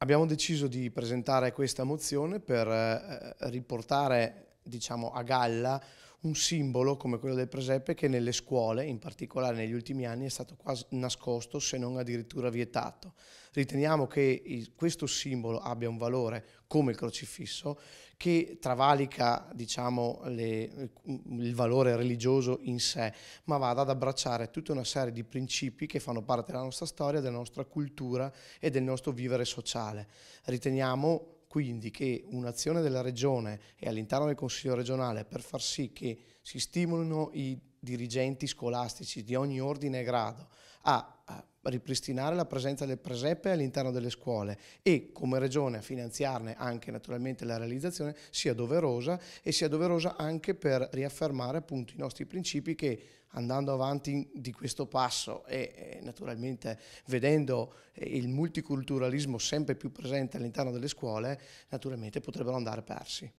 Abbiamo deciso di presentare questa mozione per eh, riportare diciamo a galla un simbolo come quello del presepe che nelle scuole, in particolare negli ultimi anni, è stato quasi nascosto se non addirittura vietato. Riteniamo che questo simbolo abbia un valore come il crocifisso che travalica diciamo, le, il valore religioso in sé, ma vada ad abbracciare tutta una serie di principi che fanno parte della nostra storia, della nostra cultura e del nostro vivere sociale. Riteniamo quindi che un'azione della Regione e all'interno del Consiglio regionale per far sì che si stimolino i dirigenti scolastici di ogni ordine e grado a ripristinare la presenza del presepe all'interno delle scuole e come regione a finanziarne anche naturalmente la realizzazione sia doverosa e sia doverosa anche per riaffermare appunto i nostri principi che andando avanti di questo passo e, naturalmente vedendo eh, il multiculturalismo sempre più presente all'interno delle scuole naturalmente potrebbero andare persi.